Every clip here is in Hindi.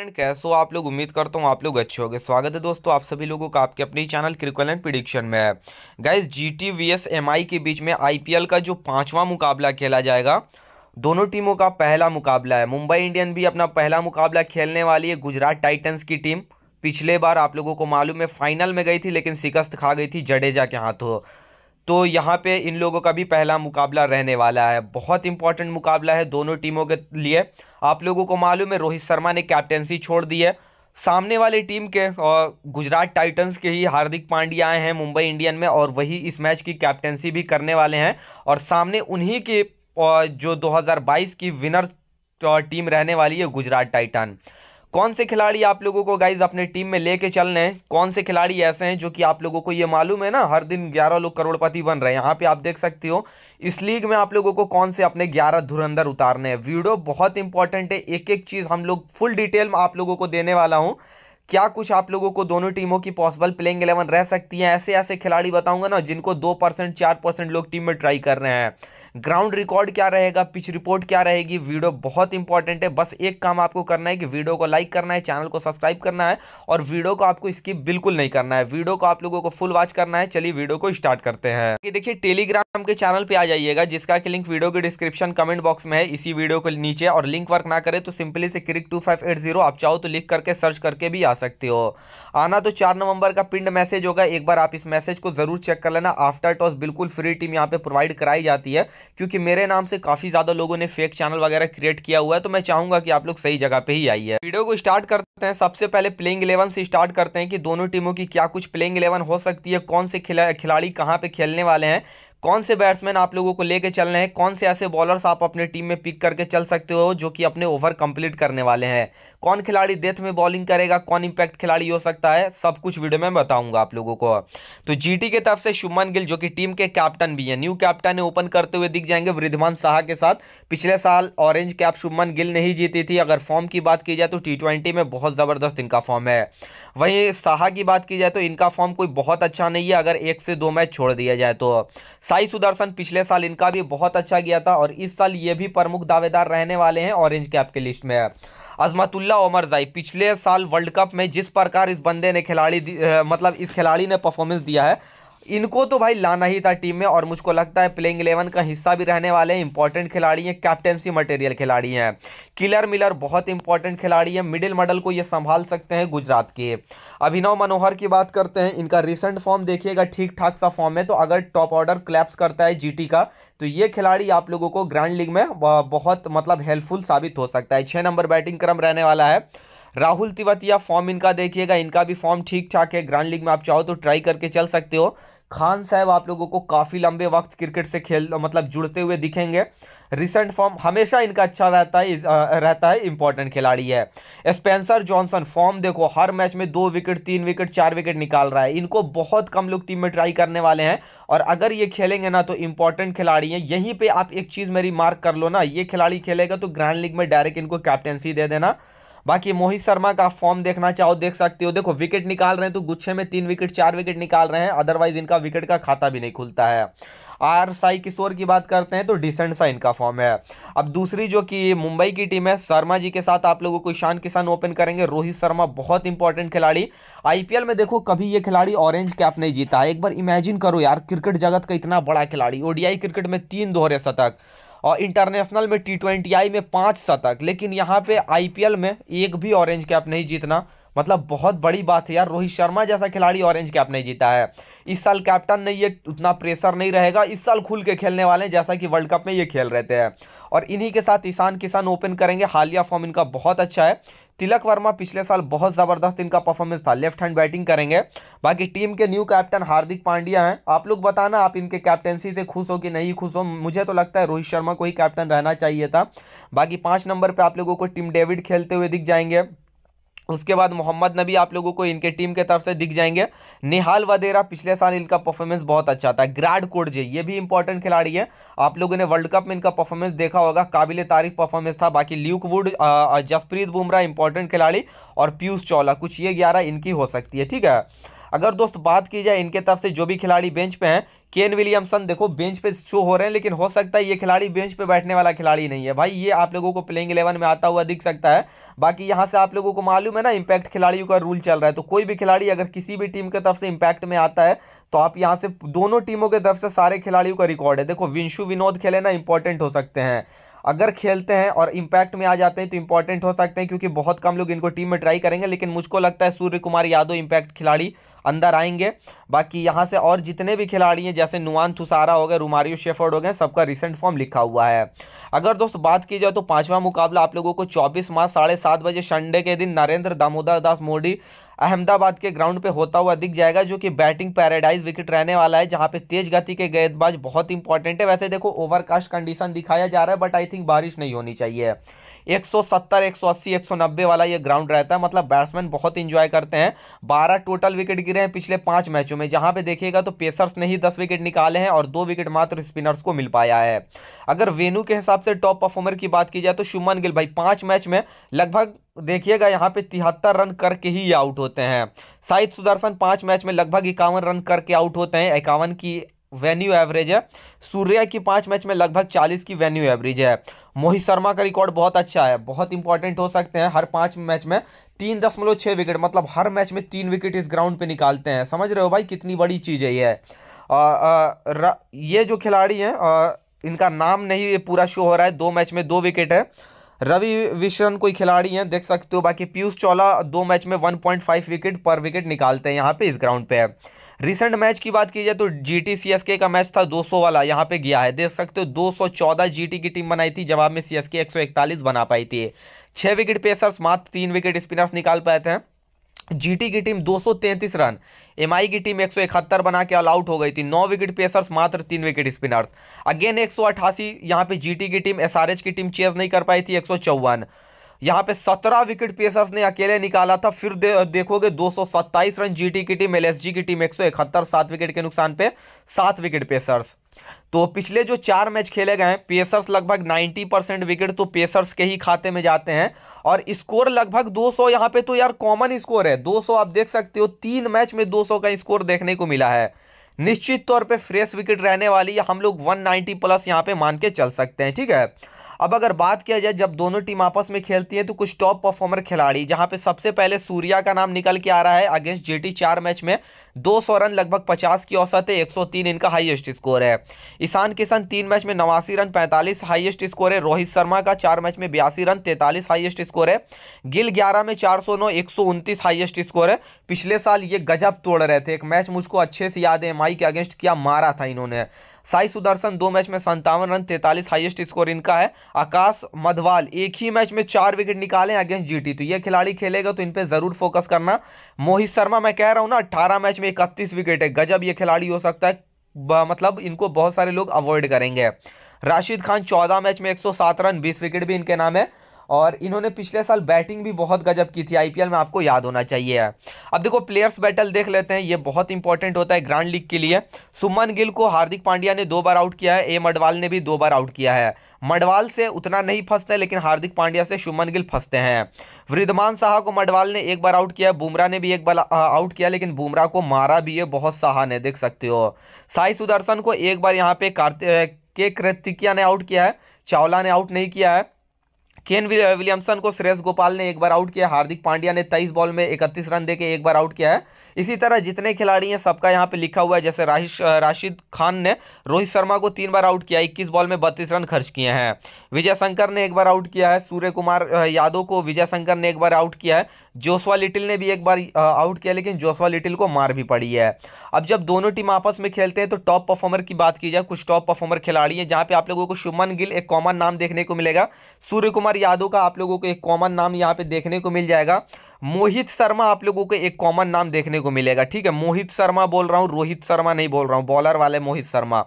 फ्रेंड कैसे हो आप लोग उम्मीद करता हूँ आप लोग अच्छे होंगे स्वागत है दोस्तों आप सभी लोगों का आपके अपने चैनल क्रिकल एंड प्रिडिक्शन में है guys G T V S M I के बीच में आई पी एल का जो पाँचवा मुकाबला खेला जाएगा दोनों टीमों का पहला मुकाबला है मुंबई इंडियन भी अपना पहला मुकाबला खेलने वाली है गुजरात टाइटन्स की टीम पिछले बार आप लोगों को मालूम है फाइनल में गई थी लेकिन शिकस्त खा गई थी जडेजा के हाथों तो यहाँ पे इन लोगों का भी पहला मुकाबला रहने वाला है बहुत इंपॉर्टेंट मुकाबला है दोनों टीमों के लिए आप लोगों को मालूम है रोहित शर्मा ने कैप्टेंसी छोड़ दी है सामने वाली टीम के और गुजरात टाइटंस के ही हार्दिक पांड्या आए हैं मुंबई इंडियन में और वही इस मैच की कैप्टेंसी भी करने वाले हैं और सामने उन्हीं के जो 2022 की विनर टीम रहने वाली है गुजरात टाइटन कौन से खिलाड़ी आप लोगों को गाइज अपने टीम में लेके चलने हैं कौन से खिलाड़ी ऐसे हैं जो कि आप लोगों को ये मालूम है ना हर दिन ग्यारह लोग करोड़पति बन रहे हैं यहाँ पे आप देख सकते हो इस लीग में आप लोगों को कौन से अपने ग्यारह धुरंधर उतारने हैं वीडियो बहुत इंपॉर्टेंट है एक एक चीज़ हम लोग फुल डिटेल में आप लोगों को देने वाला हूँ क्या कुछ आप लोगों को दोनों टीमों की पॉसिबल प्लेइंग इलेवन रह सकती है ऐसे ऐसे खिलाड़ी बताऊंगा ना जिनको दो परसेंट चार परसेंट लोग टीम में ट्राई कर रहे हैं ग्राउंड रिकॉर्ड क्या रहेगा पिच रिपोर्ट क्या रहेगी वीडियो बहुत इंपॉर्टेंट है बस एक काम आपको करना है कि वीडियो को लाइक करना है चैनल को सब्सक्राइब करना है और वीडियो को आपको स्किप बिल्कुल नहीं करना है वीडियो को आप लोगों को फुल वॉच करना है चलिए वीडियो को स्टार्ट करते हैं देखिए टेलीग्राम के चैनल पर आ जाइएगा जिसका कि लिंक वीडियो के डिस्क्रिप्शन कमेंट बॉक्स में है इसी वीडियो के नीचे और लिंक वर्क ना करे तो सिंपली से क्रिक टू आप चाहो तो लिख करके सर्च करके भी आ सकते हो आना तो चार नवंबर का पिंड मैसेज होगा एक बार आप इस मैसेज को ज़रूर चेक कर लेना आफ्टर टॉस बिल्कुल फ्री टीम यहाँ पे प्रोवाइड कराई जाती है क्योंकि मेरे नाम से काफ़ी ज़्यादा लोगों ने फेक चैनल वगैरह क्रिएट किया हुआ है तो मैं चाहूंगा कि आप लोग सही जगह पे ही आइए वीडियो को स्टार्ट करते हैं सबसे पहले प्लेइंग इलेवन से स्टार्ट करते हैं कि दोनों टीमों की क्या कुछ प्लेइंग इलेवन हो सकती है कौन से खिलाड़ी कहाँ पे खेलने वाले हैं कौन से बैट्समैन आप लोगों को लेके चल रहे हैं कौन से ऐसे बॉलर्स आप अपने टीम में पिक करके चल सकते हो जो कि अपने ओवर कंप्लीट करने वाले हैं कौन खिलाड़ी डेथ में बॉलिंग करेगा कौन इम्पैक्ट खिलाड़ी हो सकता है सब कुछ वीडियो में बताऊंगा आप लोगों को तो जीटी की तरफ से शुभमन गिल जो कि टीम के कैप्टन भी है न्यू कैप्टन है ओपन करते हुए दिख जाएंगे वृद्धमान शाह के साथ पिछले साल ऑरेंज कैप शुभमन गिल नहीं जीती थी अगर फॉर्म की बात की जाए तो टी में बहुत ज़बरदस्त इनका फॉर्म है वहीं शाह की बात की जाए तो इनका फॉर्म कोई बहुत अच्छा नहीं है अगर एक से दो मैच छोड़ दिया जाए तो साई सुदर्शन पिछले साल इनका भी बहुत अच्छा गया था और इस साल ये भी प्रमुख दावेदार रहने वाले हैं ऑरेंज कैप के लिस्ट में अजमतुल्ला उमर जाई पिछले साल वर्ल्ड कप में जिस प्रकार इस बंदे ने खिलाड़ी मतलब इस खिलाड़ी ने परफॉर्मेंस दिया है इनको तो भाई लाना ही था टीम में और मुझको लगता है प्लेइंग इलेवन का हिस्सा भी रहने वाले हैं इंपॉर्टेंट खिलाड़ी हैं कैप्टनसी मटेरियल खिलाड़ी हैं किलर मिलर बहुत इंपॉर्टेंट खिलाड़ी है मिडिल मेडल को ये संभाल सकते हैं गुजरात के अभिनव मनोहर की बात करते हैं इनका रिसेंट फॉर्म देखिएगा ठीक ठाक सा फॉर्म है तो अगर टॉप ऑर्डर क्लैप्स करता है जी का तो ये खिलाड़ी आप लोगों को ग्रैंड लीग में बहुत मतलब हेल्पफुल साबित हो सकता है छः नंबर बैटिंग क्रम रहने वाला है राहुल तिवतिया फॉर्म इनका देखिएगा इनका भी फॉर्म ठीक ठाक है ग्रैंड लीग में आप चाहो तो ट्राई करके चल सकते हो खान साहब आप लोगों को काफ़ी लंबे वक्त क्रिकेट से खेल मतलब जुड़ते हुए दिखेंगे रिसेंट फॉर्म हमेशा इनका अच्छा रहता है रहता है इंपॉर्टेंट खिलाड़ी है स्पेंसर जॉनसन फॉर्म देखो हर मैच में दो विकेट तीन विकेट चार विकेट निकाल रहा है इनको बहुत कम लोग टीम में ट्राई करने वाले हैं और अगर ये खेलेंगे ना तो इंपॉर्टेंट खिलाड़ी हैं यहीं पर आप एक चीज़ मेरी मार्क कर लो ना ये खिलाड़ी खेलेगा तो ग्रैंड लीग में डायरेक्ट इनको कैप्टनसी दे देना बाकी मोहित शर्मा का फॉर्म देखना चाहो देख सकते हो देखो विकेट निकाल रहे हैं तो गुच्छे में तीन विकेट चार विकेट निकाल रहे हैं अदरवाइज इनका विकेट का खाता भी नहीं खुलता है आर साई किशोर की बात करते हैं तो डिसेंट सा इनका फॉर्म है अब दूसरी जो कि मुंबई की टीम है शर्मा जी के साथ आप लोगों को ईशान किसान ओपन करेंगे रोहित शर्मा बहुत इंपॉर्टेंट खिलाड़ी आईपीएल में देखो कभी ये खिलाड़ी ऑरेंज कैप नहीं जीता है एक बार इमेजिन करो यार क्रिकेट जगत का इतना बड़ा खिलाड़ी ओडीआई क्रिकेट में तीन दोहरे शतक और इंटरनेशनल में टी ट्वेंटी आई में पाँच शतक लेकिन यहाँ पे आईपीएल में एक भी ऑरेंज कैप नहीं जीतना मतलब बहुत बड़ी बात है यार रोहित शर्मा जैसा खिलाड़ी ऑरेंज कैप नहीं जीता है इस साल कैप्टन नहीं ये उतना प्रेशर नहीं रहेगा इस साल खुल के खेलने वाले हैं जैसा कि वर्ल्ड कप में ये खेल रहे थे और इन्हीं के साथ ईशान किसान ओपन करेंगे हालिया फॉर्म इनका बहुत अच्छा है तिलक वर्मा पिछले साल बहुत ज़बरदस्त इनका परफॉर्मेंस था लेफ्ट हैंड बैटिंग करेंगे बाकी टीम के न्यू कैप्टन हार्दिक पांड्या हैं आप लोग बताना आप इनके कैप्टेंसी से खुश हो कि नहीं खुश हो मुझे तो लगता है रोहित शर्मा को ही कैप्टन रहना चाहिए था बाकी पाँच नंबर पर आप लोगों को टीम डेविड खेलते हुए दिख जाएंगे उसके बाद मोहम्मद नबी आप लोगों को इनके टीम के तरफ से दिख जाएंगे निहाल वदेरा पिछले साल इनका परफॉर्मेंस बहुत अच्छा था ग्राड कोडजे ये भी इंपॉर्टेंट खिलाड़ी है आप लोगों ने वर्ल्ड कप में इनका परफॉर्मेंस देखा होगा काबिल तारीफ परफॉर्मेंस था बाकी Luke Wood Jasprit Bumrah important खिलाड़ी और पीयूष चौला कुछ ये ग्यारह इनकी हो सकती है ठीक है अगर दोस्त बात की जाए इनके तरफ से जो भी खिलाड़ी बेंच पे हैं केन विलियमसन देखो बेंच पे शो हो रहे हैं लेकिन हो सकता है ये खिलाड़ी बेंच पे बैठने वाला खिलाड़ी नहीं है भाई ये आप लोगों को प्लेइंग इलेवन में आता हुआ दिख सकता है बाकी यहाँ से आप लोगों को मालूम है ना इम्पैक्ट खिलाड़ियों का रूल चल रहा है तो कोई भी खिलाड़ी अगर किसी भी टीम की तरफ से इम्पैक्ट में आता है तो आप यहाँ से दोनों टीमों के तरफ से सारे खिलाड़ियों का रिकॉर्ड है देखो विंशु विनोद खेले ना इंपॉर्टेंट हो सकते हैं अगर खेलते हैं और इम्पैक्ट में आ जाते हैं तो इम्पॉर्टेंट हो सकते हैं क्योंकि बहुत कम लोग इनको टीम में ट्राई करेंगे लेकिन मुझको लगता है सूर्य कुमार यादव इम्पैक्ट खिलाड़ी अंदर आएंगे बाकी यहाँ से और जितने भी खिलाड़ी हैं जैसे नुआन थुसारा हो गए रुमारियो शेफर्ड हो गए सबका रिसेंट फॉर्म लिखा हुआ है अगर दोस्त बात की जाए तो पांचवा मुकाबला आप लोगों को 24 मार्च साढ़े सात बजे संडे के दिन नरेंद्र दामोदर दास मोदी अहमदाबाद के ग्राउंड पे होता हुआ दिख जाएगा जो कि बैटिंग पैराडाइज विकेट रहने वाला है जहाँ पे तेज गति के गेंदबाज बहुत इंपॉर्टेंट है वैसे देखो ओवरकास्ट कंडीशन दिखाया जा रहा है बट आई थिंक बारिश नहीं होनी चाहिए 170 180 190 वाला ये ग्राउंड रहता है मतलब बैट्समैन बहुत इंजॉय करते हैं बारह टोटल विकेट गिरे हैं पिछले पाँच मैचों में जहाँ पे देखिएगा तो पेसर्स ने ही दस विकेट निकाले हैं और दो विकेट मात्र स्पिनर्स को मिल पाया है अगर वेनू के हिसाब से टॉप परफॉर्मर की बात की जाए तो शुमन गिल भाई पाँच मैच में लगभग देखिएगा यहाँ पे तिहत्तर रन करके ही आउट होते हैं साहिद सुदर्शन पांच मैच में लगभग इक्यावन रन करके आउट होते हैं इक्यावन की वेन्यू एवरेज है सूर्या की पांच मैच में लगभग चालीस की वेन्यू एवरेज है मोहित शर्मा का रिकॉर्ड बहुत अच्छा है बहुत इंपॉर्टेंट हो सकते हैं हर पांच मैच में तीन दशमलव छः विकेट मतलब हर मैच में तीन विकेट इस ग्राउंड पे निकालते हैं समझ रहे हो भाई कितनी बड़ी चीज़ है ये ये जो खिलाड़ी हैं इनका नाम नहीं पूरा शो हो रहा है दो मैच में दो विकेट है रवि विश्रन कोई खिलाड़ी हैं देख सकते हो बाकी पीयूष चौला दो मैच में 1.5 विकेट पर विकेट निकालते हैं यहाँ पे इस ग्राउंड पे है रिसेंट मैच की बात की जाए तो जी टी सी एस के का मैच था 200 वाला यहाँ पे गया है देख सकते हो 214 जीटी की टीम बनाई थी जवाब में सी एस के एक बना पाई थी छः विकेट पेसर्स मात्र तीन विकेट स्पिनर्स निकाल पाए थे जीटी की टीम 233 रन एमआई की टीम 171 बना के ऑल आउट हो गई थी नौ विकेट पेसर्स मात्र तीन विकेट स्पिनर्स अगेन 188 सौ यहाँ पे जीटी की टीम एसआरएच की टीम चेज नहीं कर पाई थी एक सौ यहाँ पे सत्रह विकेट पेसर्स ने अकेले निकाला था फिर दे, देखोगे 227 रन जीटी की टीम एलएसजी की टीम एक सौ इकहत्तर सात विकेट के नुकसान पे सात विकेट पेसर्स तो पिछले जो चार मैच खेले गए हैं पेसर्स लगभग 90 परसेंट विकेट तो पेसर्स के ही खाते में जाते हैं और स्कोर लगभग 200 सौ यहाँ पे तो यार कॉमन स्कोर है 200 आप देख सकते हो तीन मैच में सौ का स्कोर देखने को मिला है निश्चित तौर पे फ्रेश विकेट रहने वाली हम लोग 190 प्लस यहाँ पे मान के चल सकते हैं ठीक है अब अगर बात किया जाए जब दोनों टीम आपस में खेलती है तो कुछ टॉप परफॉर्मर खिलाड़ी जहाँ पे सबसे पहले सूर्या का नाम निकल के आ रहा है अगेंस्ट जेटी चार मैच में 200 रन लगभग 50 की औसत है 103 इनका हाईएस्ट स्कोर है ईशान किशन तीन मैच में नवासी रन पैंतालीस हाईएस्ट स्कोर है रोहित शर्मा का चार मैच में बयासी रन तैंतालीस हाईएस्ट स्कोर है गिल ग्यारह में चार सौ नौ स्कोर है पिछले साल ये गजब तोड़ रहे थे एक मैच मुझको अच्छे से याद है माई भाई के अगेंस्ट क्या मारा था इन्होंने साई सुदर्शन दो मैच में संतावन रन तैतालीस हाईएस्ट स्कोर इनका है आकाश मधवाल एक ही मैच में चार विकेट निकाले अगेंस्ट जीटी तो ये खिलाड़ी खेलेगा तो इन पर जरूर फोकस करना मोहित शर्मा मैं कह रहा हूँ ना अट्ठारह मैच में इकतीस विकेट है गजब ये खिलाड़ी हो सकता है मतलब इनको बहुत सारे लोग अवॉइड करेंगे राशिद खान चौदह मैच में एक रन बीस विकेट भी इनके नाम है और इन्होंने पिछले साल बैटिंग भी बहुत गजब की थी आईपीएल में आपको याद होना चाहिए अब देखो प्लेयर्स बैटल देख लेते हैं ये बहुत इंपॉर्टेंट होता है ग्रांड लीग के लिए सुमन गिल को हार्दिक पांड्या ने दो बार आउट किया है ए मडवाल ने भी दो बार आउट किया है मडवाल से उतना नहीं फंसते लेकिन हार्दिक पांड्या से शुमन गिल फंसते हैं वृद्धमान साहा को मडवाल ने एक बार आउट किया बुमराह ने भी एक बार आउट किया लेकिन बुमराह को मारा भी है बहुत साहा ने देख सकते हो साई सुदर्शन को एक बार यहाँ पे कार्तिक के कृतिकिया ने आउट किया है चावला ने आउट नहीं किया है केन विलियमसन को श्रेयस गोपाल ने एक बार आउट किया हार्दिक पांड्या ने तेईस बॉल में इकतीस रन देके एक बार आउट किया है इसी तरह जितने खिलाड़ी हैं सबका यहाँ पे लिखा हुआ है जैसे राहिश राशिद खान ने रोहित शर्मा को तीन बार आउट किया इक्कीस बॉल में बत्तीस रन खर्च किए हैं विजय शंकर ने एक बार आउट किया है सूर्य कुमार यादव को विजय शंकर ने एक बार आउट किया है जोसवा लिटिल ने भी एक बार आउट किया लेकिन जोसवा लिटिल को मार भी पड़ी है अब जब दोनों टीम आपस में खेलते हैं तो टॉप परफॉर्मर की बात की जाए कुछ टॉप परफॉर्मर खिलाड़ी हैं जहाँ पे आप लोगों को शुभमन गिल एक कॉमन नाम देखने को मिलेगा सूर्य कुमार यादव का आप लोगों को एक कॉमन नाम यहाँ पे देखने को मिल जाएगा मोहित शर्मा आप लोगों को एक कॉमन नाम देखने को मिलेगा ठीक है मोहित शर्मा बोल रहा हूँ रोहित शर्मा नहीं बोल रहा हूँ बॉलर वाले मोहित शर्मा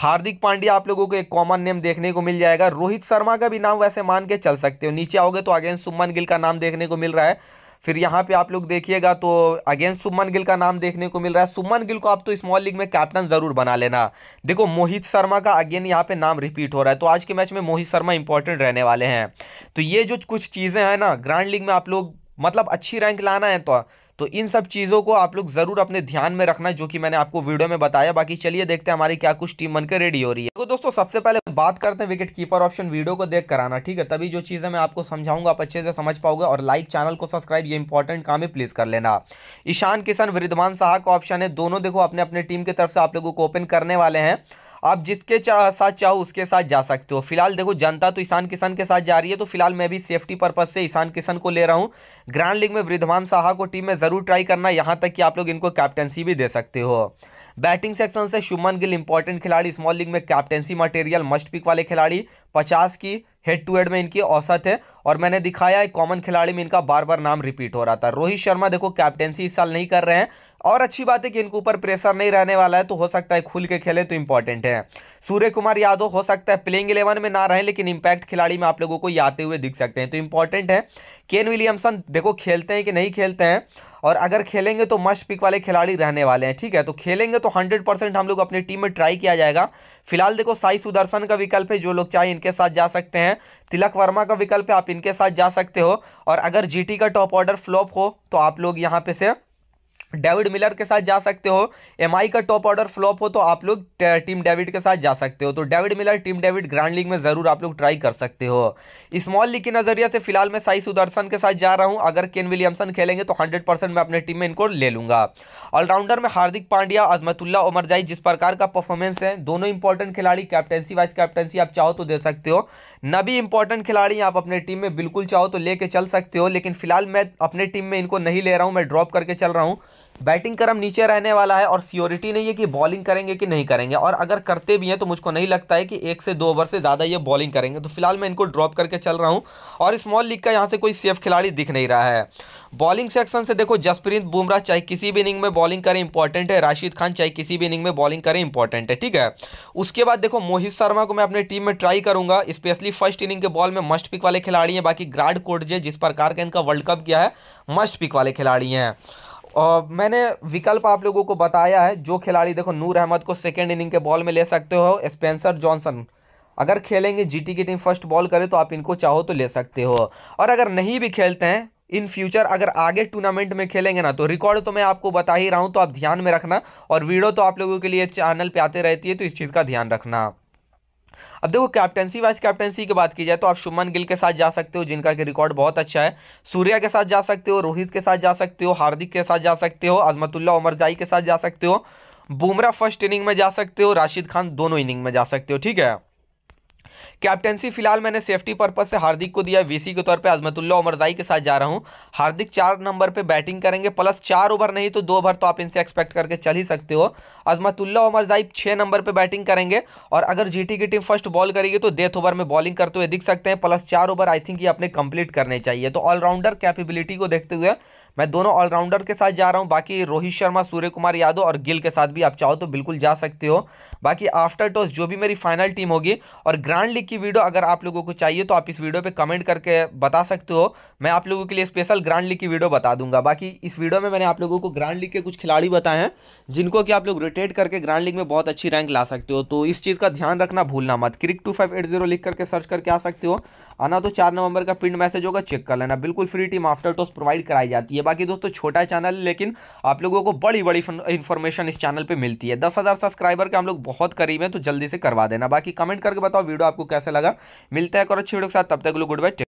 हार्दिक पांड्या आप लोगों को एक कॉमन नेम देखने को मिल जाएगा रोहित शर्मा का भी नाम वैसे मान के चल सकते हो नीचे आओगे तो अगेन सुमन गिल का नाम देखने को मिल रहा है फिर यहाँ पे आप लोग देखिएगा तो अगेन सुमन गिल का नाम देखने को मिल रहा है सुमन गिल को आप तो स्मॉल लीग में कैप्टन ज़रूर बना लेना देखो मोहित शर्मा का अगेन यहाँ पे नाम रिपीट हो रहा है तो आज के मैच में मोहित शर्मा इंपॉर्टेंट रहने वाले हैं तो ये जो कुछ चीज़ें हैं ना ग्रांड लीग में आप लोग मतलब अच्छी रैंक लाना है तो तो इन सब चीज़ों को आप लोग ज़रूर अपने ध्यान में रखना जो कि मैंने आपको वीडियो में बताया बाकी चलिए देखते हैं हमारी क्या कुछ टीम बनकर रेडी हो रही है तो दोस्तों सबसे पहले बात करते हैं विकेट कीपर ऑप्शन वीडियो को देख कर आना ठीक है तभी जो चीज़ें मैं आपको समझाऊंगा आप अच्छे से समझ पाओगे और लाइक चैनल को सब्सक्राइब ये इंपॉर्टेंट काम है प्लीज़ कर लेना ईशान किशन वृद्धमान शाह का ऑप्शन है दोनों देखो अपने अपने टीम की तरफ से आप लोगों को ओपन करने वाले हैं आप जिसके साथ चाहो उसके साथ जा सकते हो फिलहाल देखो जनता तो ईशान किशन के साथ जा रही है तो फिलहाल मैं भी सेफ्टी पर्पज से ईशान किशन को ले रहा हूँ ग्रैंड लीग में वृद्धमान साहा को टीम में ज़रूर ट्राई करना यहाँ तक कि आप लोग इनको कैप्टनसी भी दे सकते हो बैटिंग सेक्शन से शुमन गिल इंपॉर्टेंट खिलाड़ी स्मॉल लीग में कैप्टनसी मटेरियल मस्ट पिक वाले खिलाड़ी पचास की हेड टू हेड में इनकी औसत है और मैंने दिखाया है कॉमन खिलाड़ी में इनका बार बार नाम रिपीट हो रहा था रोहित शर्मा देखो कैप्टेंसी इस साल नहीं कर रहे हैं और अच्छी बात है कि इनके ऊपर प्रेशर नहीं रहने वाला है तो हो सकता है खुल के खेले तो इंपॉर्टेंट है सूर्य कुमार यादव हो सकता है प्लेइंग इलेवन में ना रहे लेकिन इंपैक्ट खिलाड़ी में आप लोगों को ये आते हुए दिख सकते हैं तो इंपॉर्टेंट है केन विलियमसन देखो खेलते हैं कि नहीं खेलते हैं और अगर खेलेंगे तो मस्ट पिक वाले खिलाड़ी रहने वाले हैं ठीक है तो खेलेंगे तो 100 परसेंट हम लोग अपनी टीम में ट्राई किया जाएगा फिलहाल देखो साई सुदर्शन का विकल्प है जो लोग चाहे इनके साथ जा सकते हैं तिलक वर्मा का विकल्प है आप इनके साथ जा सकते हो और अगर जीटी का टॉप ऑर्डर फ्लॉप हो तो आप लोग यहाँ पे से डेविड मिलर के साथ जा सकते हो एम का टॉप ऑर्डर फ्लॉप हो तो आप लोग टीम डेविड के साथ जा सकते हो तो David Miller team David grand league में ज़रूर आप लोग ट्राई कर सकते हो स्मॉल लीग के नज़रिए से फिलहाल मैं साई सुदर्शन के साथ जा रहा हूं अगर केन विलियमसन खेलेंगे तो हंड्रेड परसेंट मैं अपने टीम में इनको ले लूंगा ऑलराउंडर में हार्दिक पांड्या अजमतुल्ला ओमरजाई जिस प्रकार का परफॉर्मेंस है दोनों इंपॉर्टेंट खिलाड़ी कैप्टेंसी वाइस कैप्टेंसी आप चाहो तो दे सकते हो नबी इंपॉर्टेंट खिलाड़ी आप अपने टीम में बिल्कुल चाहो तो लेके चल सकते हो लेकिन फिलहाल मैं अपने टीम में इनको नहीं ले रहा हूँ मैं ड्रॉप करके चल रहा हूँ बैटिंग क्रम नीचे रहने वाला है और सियोरिटी नहीं है कि बॉलिंग करेंगे कि नहीं करेंगे और अगर करते भी हैं तो मुझको नहीं लगता है कि एक से दो ओवर से ज़्यादा ये बॉलिंग करेंगे तो फिलहाल मैं इनको ड्रॉप करके चल रहा हूँ और स्मॉल लीग का यहाँ से कोई सेफ खिलाड़ी दिख नहीं रहा है बॉलिंग सेक्शन से देखो जसप्रीत बुमराह चाहे किसी भी इनिंग में बॉलिंग करें इंपॉर्टेंट है राशिद खान चाहे किसी भी इनिंग में बॉलिंग करें इंपॉर्टेंट है ठीक है उसके बाद देखो मोहित शर्मा को मैं अपने टीम में ट्राई करूंगा स्पेशली फर्स्ट इनिंग के बॉल में मस्ट पिक वाले खिलाड़ी हैं बाकी ग्राड कोडजे जिस प्रकार का इनका वर्ल्ड कप किया है मस्ट पिक वाले खिलाड़ी हैं और मैंने विकल्प आप लोगों को बताया है जो खिलाड़ी देखो नूर अहमद को सेकेंड इनिंग के बॉल में ले सकते हो स्पेंसर जॉनसन अगर खेलेंगे जीटी की टीम फर्स्ट बॉल करे तो आप इनको चाहो तो ले सकते हो और अगर नहीं भी खेलते हैं इन फ्यूचर अगर आगे टूर्नामेंट में खेलेंगे ना तो रिकॉर्ड तो मैं आपको बता ही रहा हूँ तो आप ध्यान में रखना और वीडियो तो आप लोगों के लिए चैनल पे आते रहती है तो इस चीज़ का ध्यान रखना अब देखो कैप्टनसी वाइस कैप्टनसी की बात की जाए तो आप शुमन गिल के साथ जा सकते हो जिनका कि रिकॉर्ड बहुत अच्छा है सूर्या के साथ जा सकते हो रोहित के साथ जा सकते हो हार्दिक के साथ जा सकते हो अजमतुल्ला उमरजाई के साथ जा सकते हो बुमरा फर्स्ट इनिंग में जा सकते हो राशिद खान दोनों इनिंग में जा सकते हो ठीक है कैप्टनसी फिलहाल मैंने सेफ्टी पर्पज से हार्दिक को दिया वीसी के तौर पे अजमतुल्ला उमरजाई के साथ जा रहा हूँ हार्दिक चार नंबर पे बैटिंग करेंगे प्लस चार ओवर नहीं तो दो ओवर तो आप इनसे एक्सपेक्ट करके चल ही सकते हो अजमतुल्ला उमरजाई छः नंबर पर बैटिंग करेंगे और अगर जी की टीम फर्स्ट बॉल करेगी तो डेथ ओवर में बॉलिंग करते हुए दिख सकते हैं प्लस चार ओवर आई थिंक ये अपने कंप्लीट करने चाहिए तो ऑलराउंडर कैपेबिलिटी को देखते हुए मैं दोनों ऑलराउंडर के साथ जा रहा हूँ बाकी रोहित शर्मा सूर्य कुमार यादव और गिल के साथ भी आप चाहो तो बिल्कुल जा सकते हो बाकी आफ्टर टॉस जो भी मेरी फाइनल टीम होगी और ग्रांड लीग की वीडियो अगर आप लोगों को चाहिए तो आप इस वीडियो पर कमेंट करके बता सकते हो मैं आप लोगों के लिए स्पेशल ग्रांड लीग की वीडियो बता दूंगा बाकी इस वीडियो में मैंने आप लोगों को ग्रांड लीग के कुछ खिलाड़ी बताए हैं जिनको कि आप लोग रोटेट करके ग्रांड लीग में बहुत अच्छी रैंक ला सकते हो तो इस चीज़ का ध्यान रखना भूलना मत cric two five eight zero लिख करके सर्च करके आ सकते हो आना तो चार नवंबर का पिंड मैसेज होगा चेक कर लेना बिल्कुल free team after toss provide कराई जाती है बाकी दोस्तों छोटा चैनल है लेकिन आप लोगों को बड़ी बड़ी इन्फॉर्मेशन इस चैनल पर मिलती है दस हज़ार सब्सक्राइबर के हम लोग बहुत करीब हैं तो जल्दी से करवा देना बाकी कमेंट करके बताओ वीडियो आपको कैसे लगा मिलता है और अच्छी वीडियो के साथ तब तक लोग गुड बाय